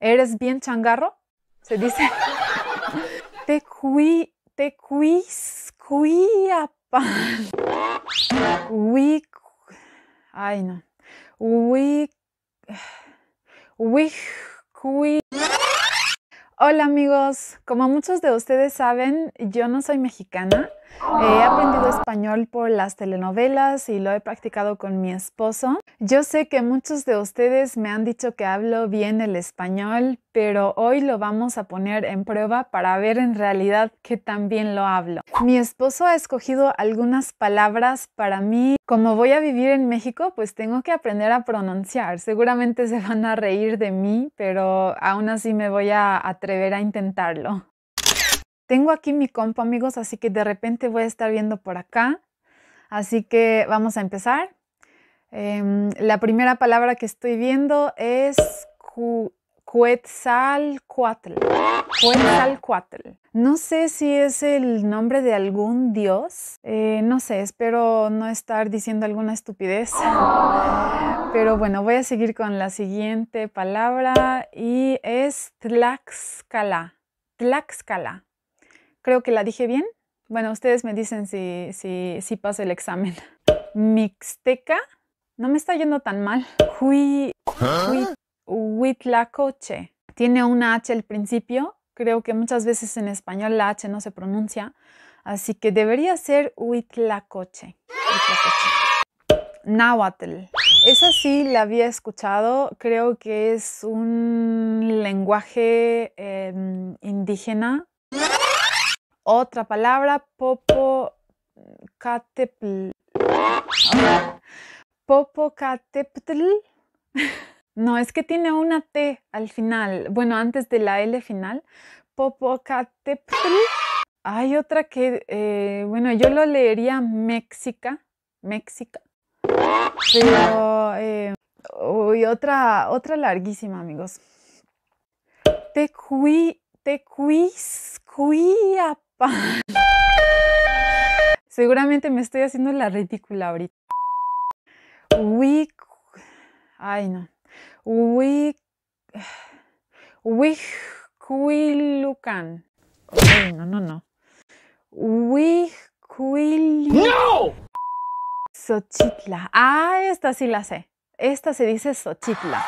¿Eres bien changarro? Se dice. te cui, te cuis, cuiapan. ay no. ¡Uy! Hola amigos, como muchos de ustedes saben, yo no soy mexicana, He aprendido español por las telenovelas y lo he practicado con mi esposo. Yo sé que muchos de ustedes me han dicho que hablo bien el español, pero hoy lo vamos a poner en prueba para ver en realidad que también lo hablo. Mi esposo ha escogido algunas palabras para mí. Como voy a vivir en México, pues tengo que aprender a pronunciar. Seguramente se van a reír de mí, pero aún así me voy a atrever a intentarlo tengo aquí mi compo, amigos, así que de repente voy a estar viendo por acá. Así que vamos a empezar. Em, la primera palabra que estoy viendo es Cuetzalcuatl. Quetzalcoatl. No sé si es el nombre de algún dios. Eh, no sé, espero no estar diciendo alguna estupidez. Pero bueno, voy a seguir con la siguiente palabra y es Tlaxcala. Tlaxcala. Creo que la dije bien. Bueno, ustedes me dicen si, si, si paso el examen. Mixteca. No me está yendo tan mal. Hui, huitlacoche. Tiene una H al principio. Creo que muchas veces en español la H no se pronuncia. Así que debería ser huitlacoche. Nahuatl. Esa sí la había escuchado. Creo que es un lenguaje em, indígena. Otra palabra, popo Popocatépetl. No, es que tiene una T al final. Bueno, antes de la L final. Popocatépetl. Hay otra que, eh, bueno, yo lo leería México, México, Pero, eh, uy, otra, otra larguísima, amigos. te Seguramente me estoy haciendo la ridícula ahorita. We... Ay, no. We... We. no, no, no. Wihuilucan. ¡No! Xochitla. Ah, esta sí la sé. Esta se dice Xochitla.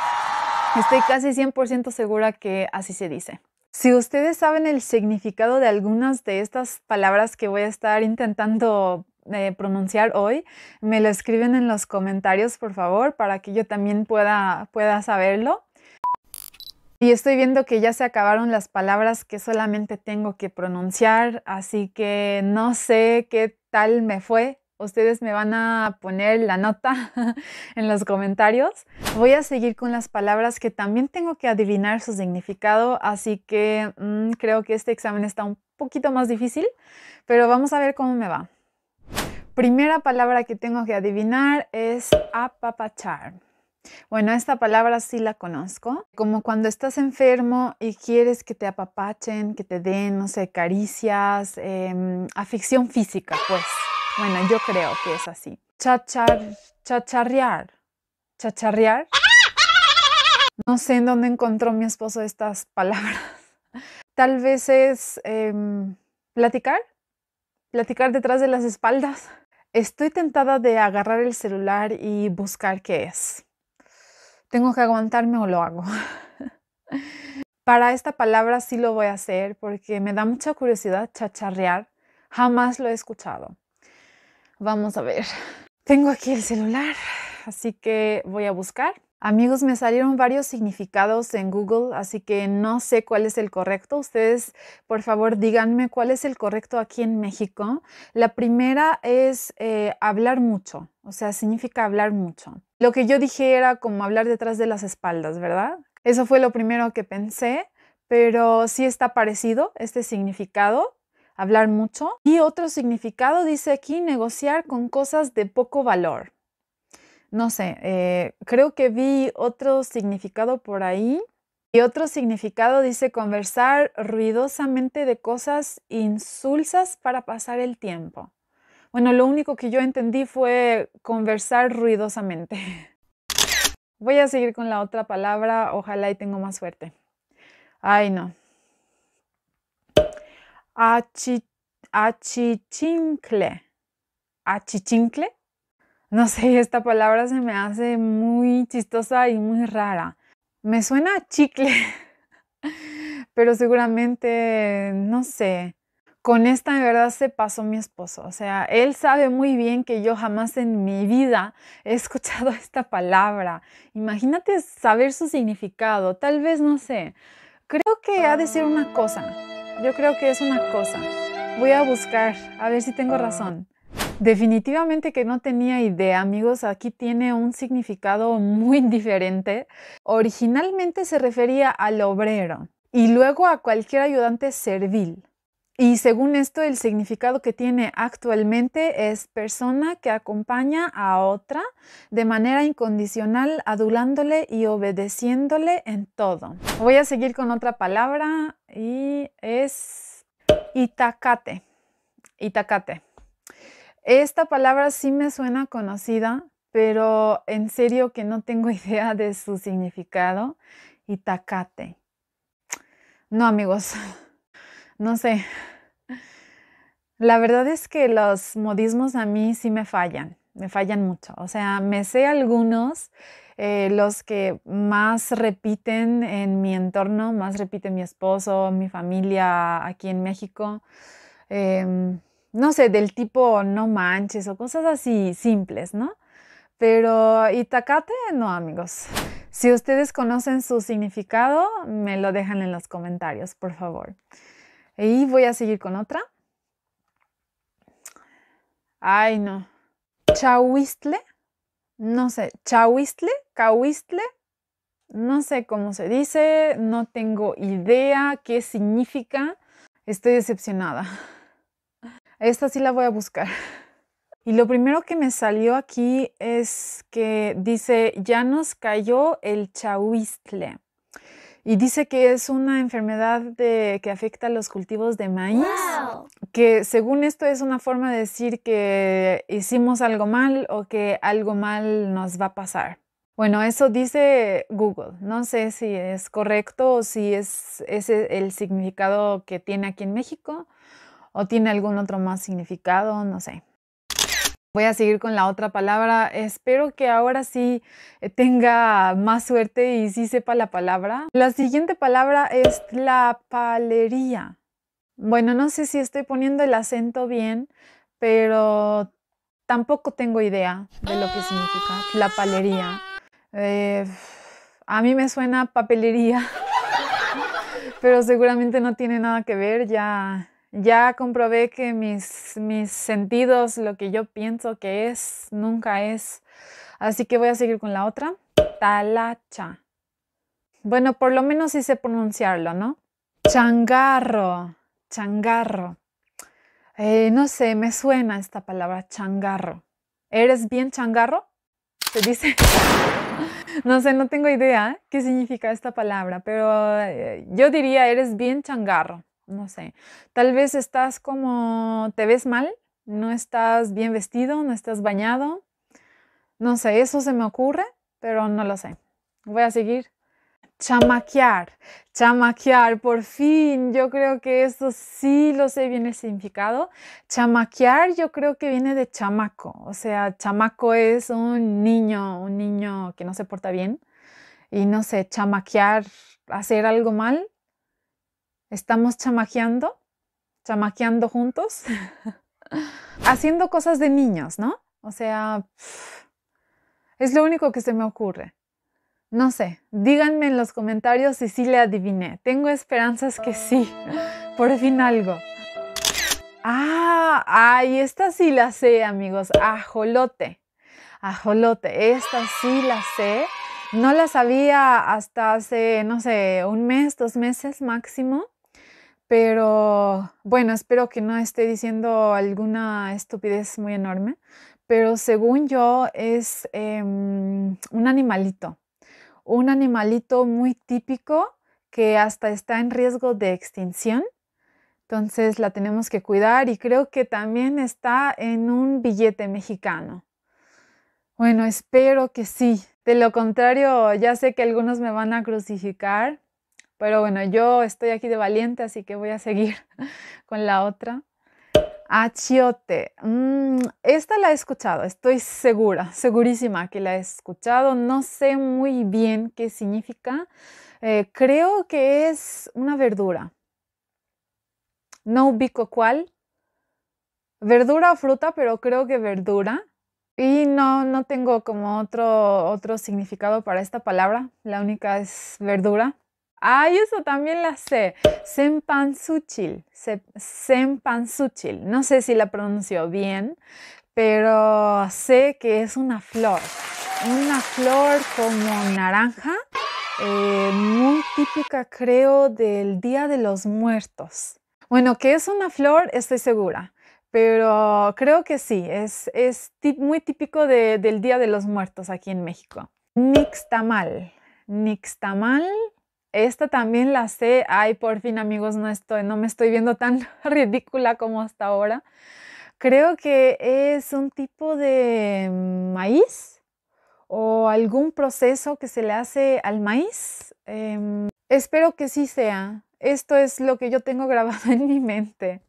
Estoy casi 100% segura que así se dice. Si ustedes saben el significado de algunas de estas palabras que voy a estar intentando eh, pronunciar hoy, me lo escriben en los comentarios, por favor, para que yo también pueda, pueda saberlo. Y estoy viendo que ya se acabaron las palabras que solamente tengo que pronunciar, así que no sé qué tal me fue Ustedes me van a poner la nota en los comentarios. Voy a seguir con las palabras que también tengo que adivinar su significado, así que mm, creo que este examen está un poquito más difícil, pero vamos a ver cómo me va. Primera palabra que tengo que adivinar es apapachar. Bueno, esta palabra sí la conozco, como cuando estás enfermo y quieres que te apapachen, que te den, no sé, caricias, em, Afición física, pues. Bueno, yo creo que es así. Chachar, chacharrear. Chacharrear. No sé en dónde encontró mi esposo estas palabras. Tal vez es em, platicar, platicar detrás de las espaldas. Estoy tentada de agarrar el celular y buscar qué es. ¿Tengo que aguantarme o lo hago? Para esta palabra sí lo voy a hacer porque me da mucha curiosidad chacharrear. Jamás lo he escuchado. Vamos a ver. Tengo aquí el celular, así que voy a buscar. Amigos, me salieron varios significados en Google, así que no sé cuál es el correcto. Ustedes, por favor, díganme cuál es el correcto aquí en México. La primera es eh, hablar mucho, o sea, significa hablar mucho. Lo que yo dije era como hablar detrás de las espaldas, ¿verdad? Eso fue lo primero que pensé, pero sí está parecido este significado hablar mucho. Y otro significado dice aquí negociar con cosas de poco valor. No sé, eh, creo que vi otro significado por ahí. Y otro significado dice conversar ruidosamente de cosas insulsas para pasar el tiempo. Bueno, lo único que yo entendí fue conversar ruidosamente. Voy a seguir con la otra palabra, ojalá y tengo más suerte. Ay, no achi, achichincle. ¿Achichincle? No sé, esta palabra se me hace muy chistosa y muy rara. Me suena a chicle, pero seguramente, no sé. Con esta de verdad se pasó mi esposo. O sea, él sabe muy bien que yo jamás en mi vida he escuchado esta palabra. Imagínate saber su significado. Tal vez, no sé. Creo que ha de ser una cosa. Yo creo que es una cosa. Voy a buscar, a ver si tengo razón. Definitivamente que no tenía idea, amigos, aquí tiene un significado muy diferente. Originalmente se refería al obrero y luego a cualquier ayudante servil. Y según esto, el significado que tiene actualmente es persona que acompaña a otra de manera incondicional, adulándole y obedeciéndole en todo. Voy a seguir con otra palabra, y es Itacate. Itacate. Esta palabra sí me suena conocida, pero en serio que no tengo idea de su significado. Itacate. No, amigos, no sé. La verdad es que los modismos a mí sí me fallan, me fallan mucho. O sea, me sé algunos eh, los que más repiten en mi entorno, más repite mi esposo, mi familia aquí en México. Em, no sé, del tipo no manches o cosas así simples, ¿no? Pero Itacate, no amigos. Si ustedes conocen su significado, me lo dejan en los comentarios, por favor. Y voy a seguir con otra. Ay, no. Chauistle no sé, chauistle, cauistle, no sé cómo se dice, no tengo idea qué significa, estoy decepcionada. Esta sí la voy a buscar. Y lo primero que me salió aquí es que dice, ya nos cayó el chauistle. Y dice que es una enfermedad que afecta a los cultivos de maíz, que según esto es una forma de decir que hicimos algo mal o que algo mal nos va a pasar. Bueno, eso dice Google. No sé si es correcto o si es ese el significado que tiene aquí en México o tiene algún otro más significado, no sé. Voy a seguir con la otra palabra. Espero que ahora sí eh, tenga más suerte y sí sepa la palabra. La siguiente palabra es la palería. Bueno, no sé si estoy poniendo el acento bien, pero tampoco tengo idea de lo que significa la palería. Eh, a mí me suena papelería, pero seguramente no tiene nada que ver. Ya ya comprobé que mis, mis sentidos, lo que yo pienso que es, nunca es. Así que voy a seguir con la otra. Talacha. Bueno, por lo menos hice pronunciarlo, ¿no? Changarro, changarro. Eh, no sé, me suena esta palabra, changarro. ¿Eres bien changarro? Se dice. no sé, no tengo idea qué significa esta palabra, pero eh, yo diría, eres bien changarro no sé, tal vez estás como, te ves mal, no estás bien vestido, no estás bañado, no sé, eso se me ocurre, pero no lo sé. Voy a seguir. Chamaquear, chamaquear, por fin, yo creo que eso sí lo sé bien el significado. Chamaquear yo creo que viene de chamaco, o sea, chamaco es un niño, un niño que no se porta bien. Y no sé, chamaquear, hacer algo mal, estamos chamaqueando? ¿Chamaqueando juntos, haciendo cosas de niños, ¿no? O sea, es lo único que se me ocurre. No sé, díganme en los comentarios si sí le adiviné. Tengo esperanzas que sí. Por fin algo. Ah, ay, esta sí la sé, amigos. Ajolote. Ajolote, esta sí la sé. No la sabía hasta hace, no sé, un mes, dos meses máximo pero bueno, espero que no esté diciendo alguna estupidez muy enorme, pero según yo es em, un animalito, un animalito muy típico que hasta está en riesgo de extinción. Entonces la tenemos que cuidar y creo que también está en un billete mexicano. Bueno, espero que sí. De lo contrario, ya sé que algunos me van a crucificar, pero bueno, yo estoy aquí de valiente, así que voy a seguir con la otra. Achiote. Mm, esta la he escuchado, estoy segura, segurísima que la he escuchado. No sé muy bien qué significa. Eh, creo que es una verdura. No ubico cuál. Verdura o fruta, pero creo que verdura. Y no, no tengo como otro, otro significado para esta palabra. La única es verdura. Ay, eso también la sé. Senpansuchil. Senpansuchil. No sé si la pronunció bien, pero sé que es una flor. Una flor como naranja, eh, muy típica creo del Día de los Muertos. Bueno, que es una flor, estoy segura pero creo que sí, es, muy típico del Día de los Muertos aquí en México. Nixtamal. Nixtamal esta también la sé. Ay, por fin amigos, no, estoy, no me estoy viendo tan ridícula como hasta ahora. Creo que es un tipo de mm, maíz o algún proceso que se le hace al maíz. Em, espero que sí sea. Esto es lo que yo tengo grabado en mi mente.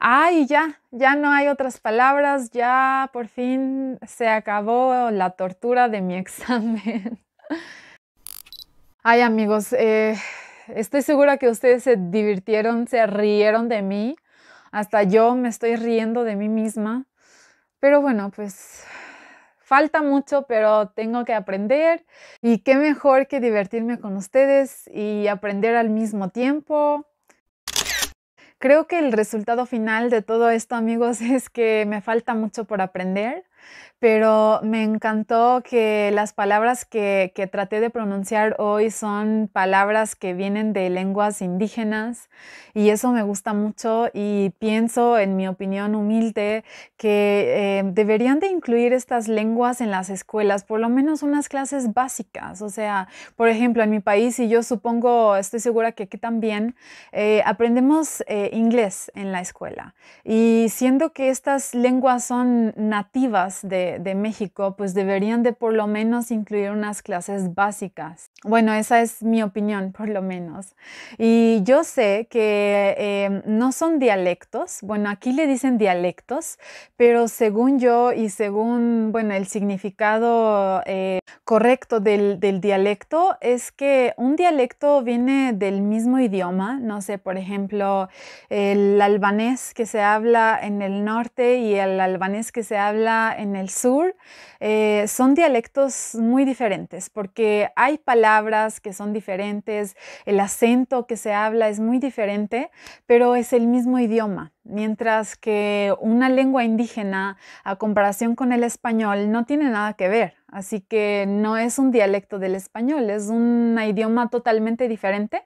Ay, ya, ya no hay otras palabras, ya por fin se acabó la tortura de mi examen. Ay amigos, eh, estoy segura que ustedes se divirtieron, se rieron de mí. Hasta yo me estoy riendo de mí misma. Pero bueno, pues falta mucho, pero tengo que aprender. Y qué mejor que divertirme con ustedes y aprender al mismo tiempo. Creo que el resultado final de todo esto, amigos, es que me falta mucho por aprender pero me encantó que las palabras que, que, traté de pronunciar hoy son palabras que vienen de lenguas indígenas y eso me gusta mucho y pienso, en mi opinión humilde, que eh, deberían de incluir estas lenguas en las escuelas, por lo menos unas clases básicas. O sea, por ejemplo, en mi país, y yo supongo, estoy segura que aquí también, eh, aprendemos eh, inglés en la escuela y siendo que estas lenguas son nativas, de, México pues deberían de por lo menos incluir unas clases básicas. Bueno, esa es mi opinión por lo menos. Y yo sé que eh, no son dialectos, bueno, aquí le dicen dialectos, pero según yo y según, bueno, el significado eh, correcto del, del dialecto es que un dialecto viene del mismo idioma, no sé, por ejemplo, el albanés que se habla en el norte y el albanés que se habla en el sur, eh, son dialectos muy diferentes porque hay palabras que son diferentes, el acento que se habla es muy diferente, pero es el mismo idioma. Mientras que una lengua indígena, a comparación con el español, no tiene nada que ver. Así que no es un dialecto del español, es un idioma totalmente diferente,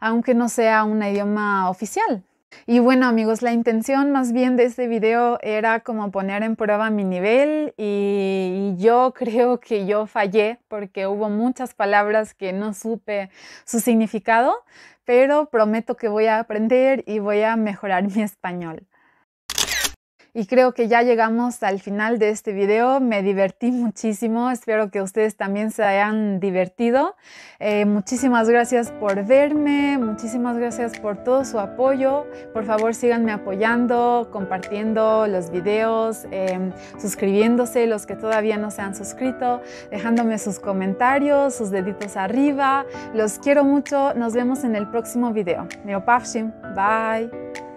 aunque no sea un idioma oficial. Y bueno amigos, la intención más bien de este video era como poner en prueba mi nivel y, yo creo que yo fallé porque hubo muchas palabras que no supe su significado, pero prometo que voy a aprender y voy a mejorar mi español. Y creo que ya llegamos al final de este video. Me divertí muchísimo. Espero que ustedes también se hayan divertido. Eh, muchísimas gracias por verme. Muchísimas gracias por todo su apoyo. Por favor, síganme apoyando, compartiendo los videos, eh, suscribiéndose los que todavía no se han suscrito, dejándome sus comentarios, sus deditos arriba. Los quiero mucho. Nos vemos en el próximo video. Neopafshim. Bye.